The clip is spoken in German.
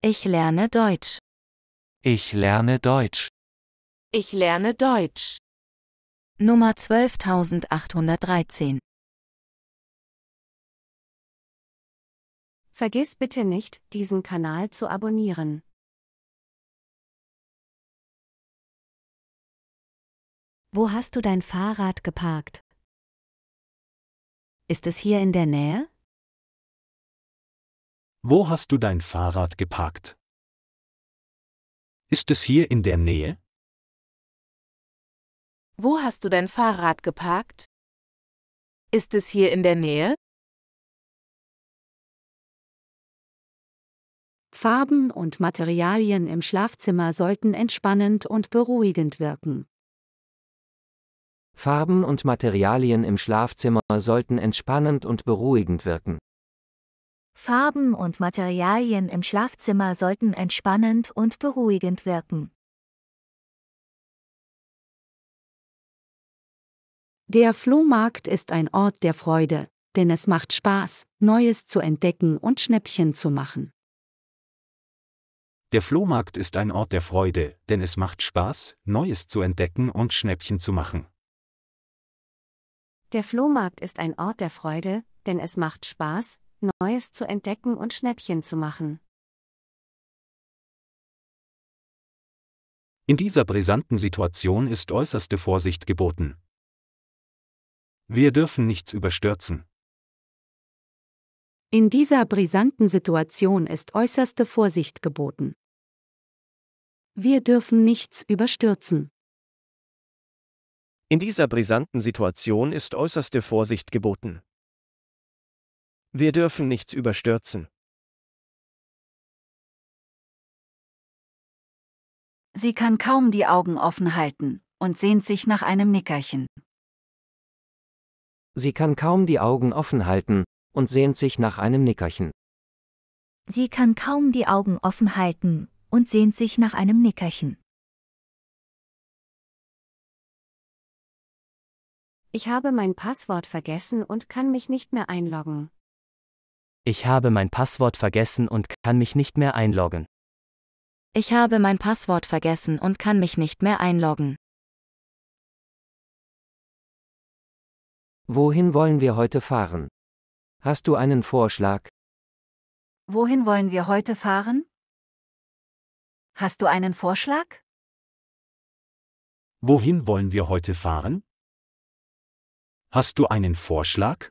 Ich lerne Deutsch. Ich lerne Deutsch. Ich lerne Deutsch. Nummer 12813. Vergiss bitte nicht, diesen Kanal zu abonnieren. Wo hast du dein Fahrrad geparkt? Ist es hier in der Nähe? Wo hast du dein Fahrrad geparkt? Ist es hier in der Nähe? Wo hast du dein Fahrrad geparkt? Ist es hier in der Nähe? Farben und Materialien im Schlafzimmer sollten entspannend und beruhigend wirken. Farben und Materialien im Schlafzimmer sollten entspannend und beruhigend wirken. Farben und Materialien im Schlafzimmer sollten entspannend und beruhigend wirken. Der Flohmarkt ist ein Ort der Freude, denn es macht Spaß, Neues zu entdecken und Schnäppchen zu machen. Der Flohmarkt ist ein Ort der Freude, denn es macht Spaß, Neues zu entdecken und Schnäppchen zu machen. Der Flohmarkt ist ein Ort der Freude, denn es macht Spaß, Neues zu entdecken und Schnäppchen zu machen. In dieser brisanten Situation ist äußerste Vorsicht geboten. Wir dürfen nichts überstürzen. In dieser brisanten Situation ist äußerste Vorsicht geboten. Wir dürfen nichts überstürzen. In dieser brisanten Situation ist äußerste Vorsicht geboten. Wir dürfen nichts überstürzen. Sie kann kaum die Augen offen halten und sehnt sich nach einem Nickerchen. Sie kann kaum die Augen offen halten und sehnt sich nach einem Nickerchen. Sie kann kaum die Augen offen halten und sehnt sich nach einem Nickerchen. Ich habe mein Passwort vergessen und kann mich nicht mehr einloggen. Ich habe mein Passwort vergessen und kann mich nicht mehr einloggen. Ich habe mein Passwort vergessen und kann mich nicht mehr einloggen. Wohin wollen wir heute fahren? Hast du einen Vorschlag? Wohin wollen wir heute fahren? Hast du einen Vorschlag? Wohin wollen wir heute fahren? Hast du einen Vorschlag?